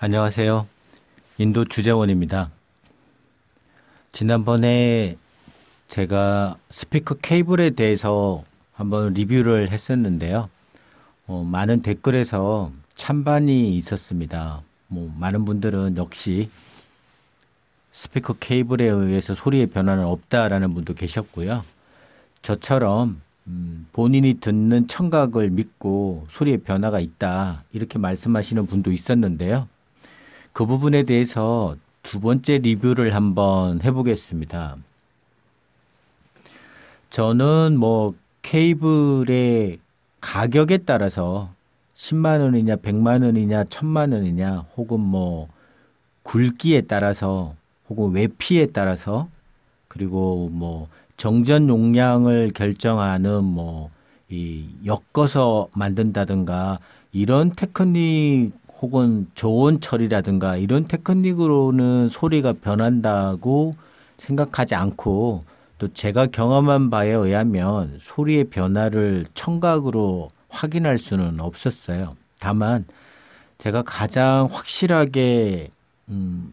안녕하세요. 인도 주재원입니다. 지난번에 제가 스피커 케이블에 대해서 한번 리뷰를 했었는데요. 어, 많은 댓글에서 찬반이 있었습니다. 뭐 많은 분들은 역시 스피커 케이블에 의해서 소리의 변화는 없다라는 분도 계셨고요. 저처럼 음, 본인이 듣는 청각을 믿고 소리의 변화가 있다 이렇게 말씀하시는 분도 있었는데요. 그 부분에 대해서 두 번째 리뷰를 한번 해보겠습니다. 저는 뭐 케이블의 가격에 따라서 10만 원이냐 100만 원이냐 1000만 원이냐 혹은 뭐 굵기에 따라서 혹은 외피에 따라서 그리고 뭐 정전 용량을 결정하는 뭐이 엮어서 만든다든가 이런 테크닉 혹은 저온 처리라든가 이런 테크닉으로는 소리가 변한다고 생각하지 않고 또 제가 경험한 바에 의하면 소리의 변화를 청각으로 확인할 수는 없었어요. 다만 제가 가장 확실하게 음,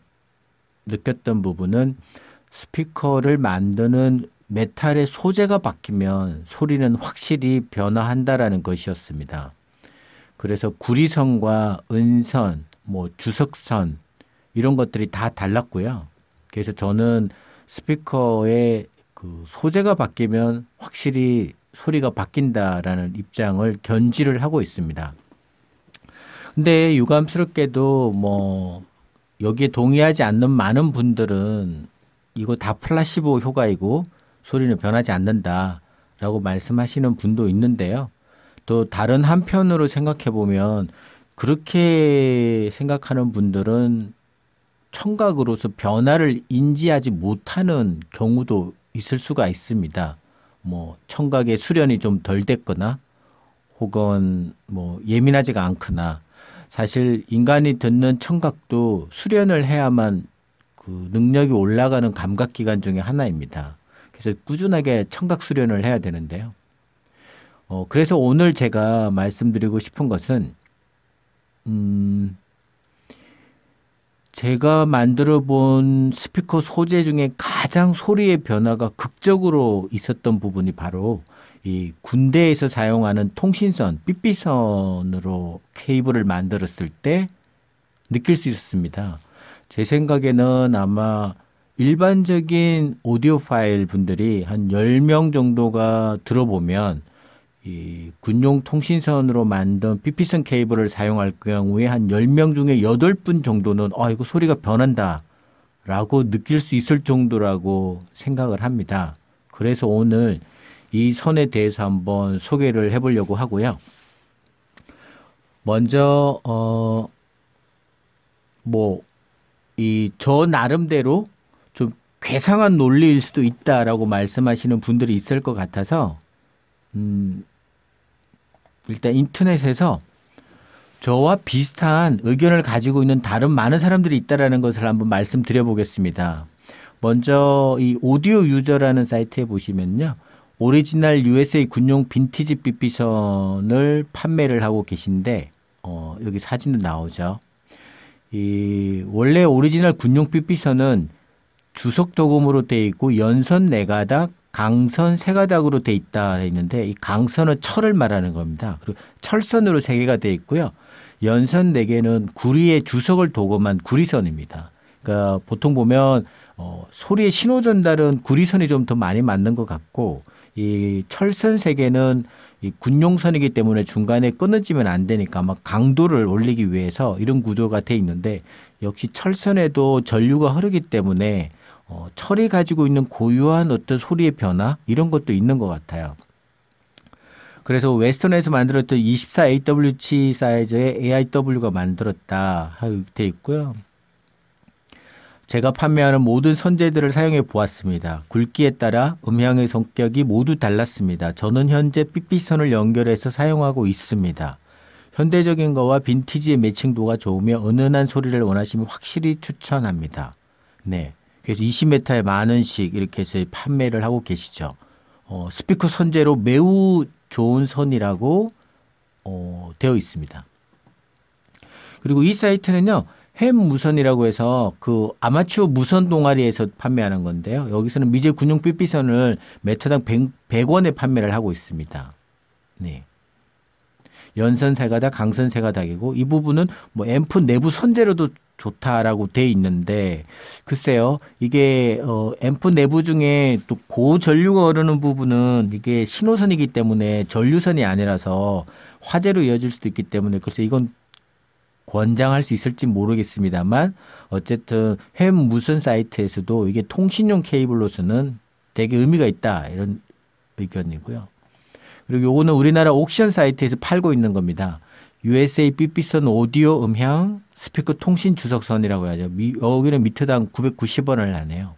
느꼈던 부분은 스피커를 만드는 메탈의 소재가 바뀌면 소리는 확실히 변화한다라는 것이었습니다. 그래서 구리선과 은선, 뭐 주석선 이런 것들이 다 달랐고요. 그래서 저는 스피커의 그 소재가 바뀌면 확실히 소리가 바뀐다라는 입장을 견지를 하고 있습니다. 근데 유감스럽게도 뭐 여기에 동의하지 않는 많은 분들은 이거 다 플라시보 효과이고 소리는 변하지 않는다라고 말씀하시는 분도 있는데요. 또 다른 한편으로 생각해 보면 그렇게 생각하는 분들은 청각으로서 변화를 인지하지 못하는 경우도 있을 수가 있습니다. 뭐 청각의 수련이 좀 덜 됐거나 혹은 뭐 예민하지가 않거나 사실 인간이 듣는 청각도 수련을 해야만 그 능력이 올라가는 감각 기관 중의 하나입니다. 그래서 꾸준하게 청각 수련을 해야 되는데요. 어, 그래서 오늘 제가 말씀드리고 싶은 것은, 음, 제가 만들어 본 스피커 소재 중에 가장 소리의 변화가 극적으로 있었던 부분이 바로 이 군대에서 사용하는 통신선, 삐삐선으로 케이블을 만들었을 때 느낄 수 있었습니다. 제 생각에는 아마 일반적인 오디오 파일 분들이 한 10명 정도가 들어보면 이 군용 통신선으로 만든 PP선 케이블을 사용할 경우에 한1 0명 중에 8분 정도는 아, 이거 소리가 변한다. 라고 느낄 수 있을 정도라고 생각을 합니다. 그래서 오늘 이 선에 대해서 한번 소개를 해보려고 하고요. 먼저, 어, 뭐, 이 저 나름대로 좀 괴상한 논리일 수도 있다라고 말씀하시는 분들이 있을 것 같아서, 음, 일단 인터넷에서 저와 비슷한 의견을 가지고 있는 다른 많은 사람들이 있다라는 것을 한번 말씀드려 보겠습니다. 먼저 이 오디오 유저라는 사이트에 보시면요. 오리지널 USA 군용 빈티지 삐삐선을 판매를 하고 계신데 어, 여기 사진도 나오죠. 이 원래 오리지널 군용 삐삐선은 주석 도금으로 되어 있고 연선 네가닥 강선 세 가닥으로 돼 있다 했는데 이 강선은 철을 말하는 겁니다. 그리고 철선으로 세 개가 돼 있고요. 연선 네 개는 구리의 주석을 도금한 구리선입니다. 그러니까 보통 보면 어, 소리의 신호 전달은 구리선이 좀 더 많이 맞는 것 같고 이 철선 세 개는 이 군용선이기 때문에 중간에 끊어지면 안 되니까 아마 강도를 올리기 위해서 이런 구조가 돼 있는데 역시 철선에도 전류가 흐르기 때문에 어, 철이 가지고 있는 고유한 어떤 소리의 변화 이런 것도 있는 것 같아요. 그래서 웨스턴에서 만들었던 24AWC 사이즈의 AIW가 만들었다 하돼 있고요. 제가 판매하는 모든 선재들을 사용해 보았습니다. 굵기에 따라 음향의 성격이 모두 달랐습니다. 저는 현재 삐삐선을 연결해서 사용하고 있습니다. 현대적인 거와 빈티지의 매칭도가 좋으며 은은한 소리를 원하시면 확실히 추천합니다. 네. 그래서 20m에 만 원씩 이렇게 해서 판매를 하고 계시죠. 어, 스피커 선재로 매우 좋은 선이라고 어, 되어 있습니다. 그리고 이 사이트는요. 햄 무선이라고 해서 그 아마추어 무선 동아리에서 판매하는 건데요. 여기서는 미제 군용 삐삐선을 메타당 100, 원에 판매를 하고 있습니다. 네. 연선세가 다 강선세가 다이고 이 부분은 뭐 앰프 내부 선재로도 좋다라고 돼 있는데 글쎄요 이게 어 앰프 내부 중에 또 고전류가 흐르는 부분은 이게 신호선이기 때문에 전류선이 아니라서 화재로 이어질 수도 있기 때문에 글쎄 이건 권장할 수 있을지 모르겠습니다만 어쨌든 햄 무선 사이트에서도 이게 통신용 케이블로서는 되게 의미가 있다 이런 의견이고요. 그리고 요거는 우리나라 옥션 사이트에서 팔고 있는 겁니다. USA 삐삐선 오디오 음향 스피커 통신 주석선이라고 하죠. 미, 여기는 미터당 990원을 하네요.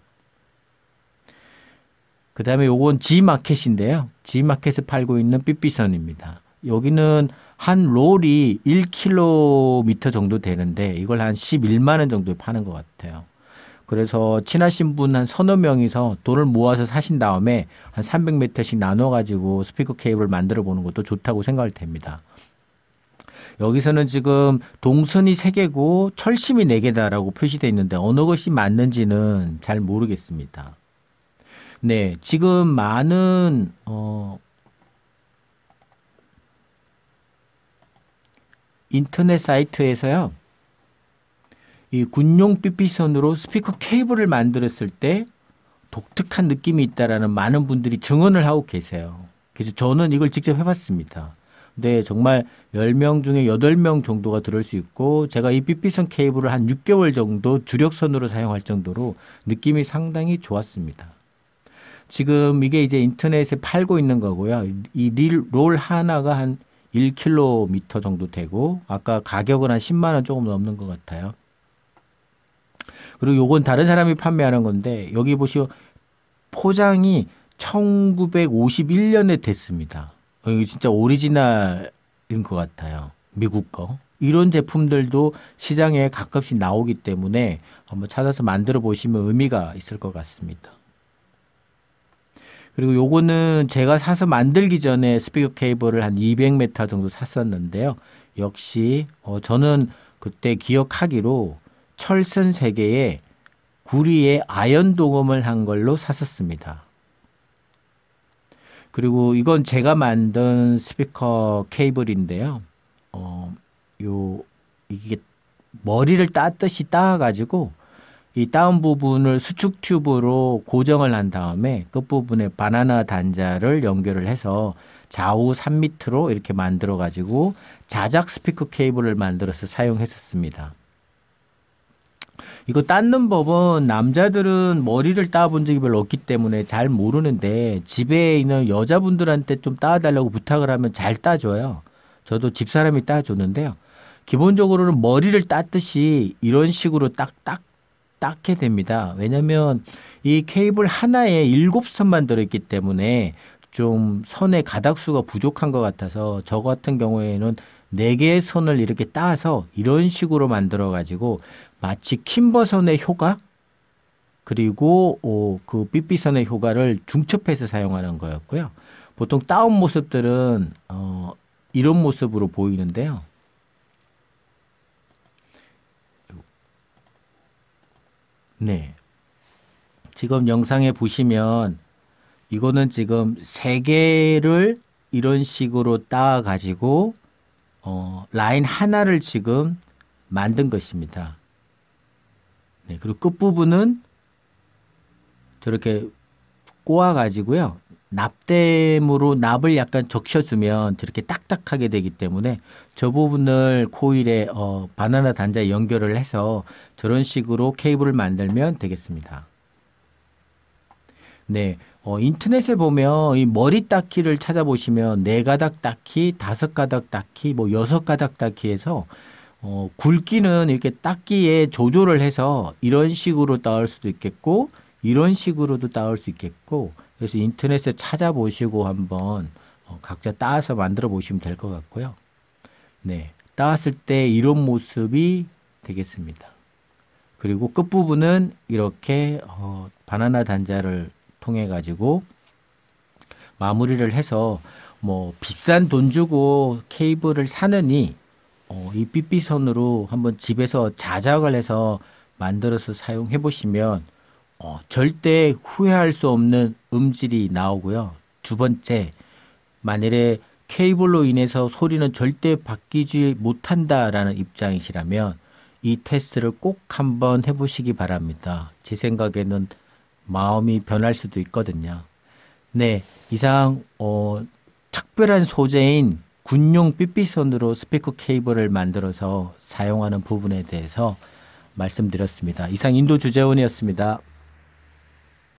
그 다음에 요건 G마켓인데요. G마켓에 팔고 있는 삐삐선입니다. 여기는 한 롤이 1km 정도 되는데 이걸 한 11만원 정도에 파는 것 같아요. 그래서 친하신 분 한 서너 명이서 돈을 모아서 사신 다음에 한 300m씩 나눠가지고 스피커 케이블 만들어 보는 것도 좋다고 생각할 됩니다. 여기서는 지금 동선이 세개고 철심이 네개다라고 표시되어 있는데 어느 것이 맞는지는 잘 모르겠습니다. 네, 지금 많은 어 인터넷 사이트에서요. 이 군용 삐삐선으로 스피커 케이블을 만들었을 때 독특한 느낌이 있다라는 많은 분들이 증언을 하고 계세요. 그래서 저는 이걸 직접 해봤습니다. 근데 정말 1 0명 중에 8명 정도가 들을 수 있고 제가 이삐삐선 케이블을 한 6개월 정도 주력선으로 사용할 정도로 느낌이 상당히 좋았습니다. 지금 이게 이제 인터넷에 팔고 있는 거고요. 이 롤 하나가 한 1km 정도 되고 아까 가격은 한 10만 원 조금 넘는 것 같아요. 그리고 요건 다른 사람이 판매하는 건데 여기 보시오 포장이 1951년에 됐습니다. 이거 진짜 오리지널인 것 같아요. 미국 거. 이런 제품들도 시장에 가끔씩 나오기 때문에 한번 찾아서 만들어 보시면 의미가 있을 것 같습니다. 그리고 요거는 제가 사서 만들기 전에 스피커 케이블을 한 200m 정도 샀었는데요. 역시 어 저는 그때 기억하기로 철선 세 개에 구리에 아연 동음을 한 걸로 샀었습니다. 그리고 이건 제가 만든 스피커 케이블인데요. 어, 요 이게 머리를 따듯이 따가지고 이 다운 부분을 수축 튜브로 고정을 한 다음에 끝 부분에 바나나 단자를 연결을 해서 좌우 3m로 이렇게 만들어 가지고 자작 스피커 케이블을 만들어서 사용했었습니다. 이거 닦는 법은 남자들은 머리를 따 본 적이 별로 없기 때문에 잘 모르는데 집에 있는 여자분들한테 좀 따달라고 부탁을 하면 잘 따줘요. 저도 집사람이 따줬는데요. 기본적으로는 머리를 땄듯이 이런 식으로 딱딱 닦게 됩니다. 왜냐하면 이 케이블 하나에 일곱 선만 들어있기 때문에 좀 선의 가닥수가 부족한 것 같아서 저 같은 경우에는 네 개의 선을 이렇게 따서 이런 식으로 만들어 가지고 마치 킴버선의 효과 그리고 오, 어, 그 삐삐선의 효과를 중첩해서 사용하는 거였고요. 보통 따온 모습들은 어, 이런 모습으로 보이는데요. 네. 지금 영상에 보시면 이거는 지금 세 개를 이런 식으로 따 가지고 어, 라인 하나를 지금 만든 것입니다. 네, 그리고 끝부분은 저렇게 꼬아 가지고요. 납땜으로 납을 약간 적셔주면 저렇게 딱딱하게 되기 때문에 저 부분을 코일에 어, 바나나 단자에 연결을 해서 저런 식으로 케이블을 만들면 되겠습니다. 네. 어, 인터넷에 보면 이 머리 닦기를 찾아보시면 네 가닥 닦기, 다섯 가닥 닦기, 뭐 여섯 가닥 닦기에서 어, 굵기는 이렇게 닦기에 조절을 해서 이런 식으로 따올 수도 있겠고 이런 식으로도 따올 수 있겠고 그래서 인터넷에 찾아보시고 한번 어, 각자 따서 만들어 보시면 될 것 같고요. 네. 따왔을 때 이런 모습이 되겠습니다. 그리고 끝부분은 이렇게 어, 바나나 단자를 통해 가지고 마무리를 해서 뭐 비싼 돈 주고 케이블을 사느니 어, 이 삐삐선으로 한번 집에서 자작을 해서 만들어서 사용해 보시면 어, 절대 후회할 수 없는 음질이 나오고요. 두 번째, 만일에 케이블로 인해서 소리는 절대 바뀌지 못한다라는 입장이시라면 이 테스트를 꼭 한번 해보시기 바랍니다. 제 생각에는 마음이 변할 수도 있거든요. 네, 이상 어, 특별한 소재인 군용 삐삐손으로 스피커 케이블을 만들어서 사용하는 부분에 대해서 말씀드렸습니다. 이상 인도 주재원이었습니다.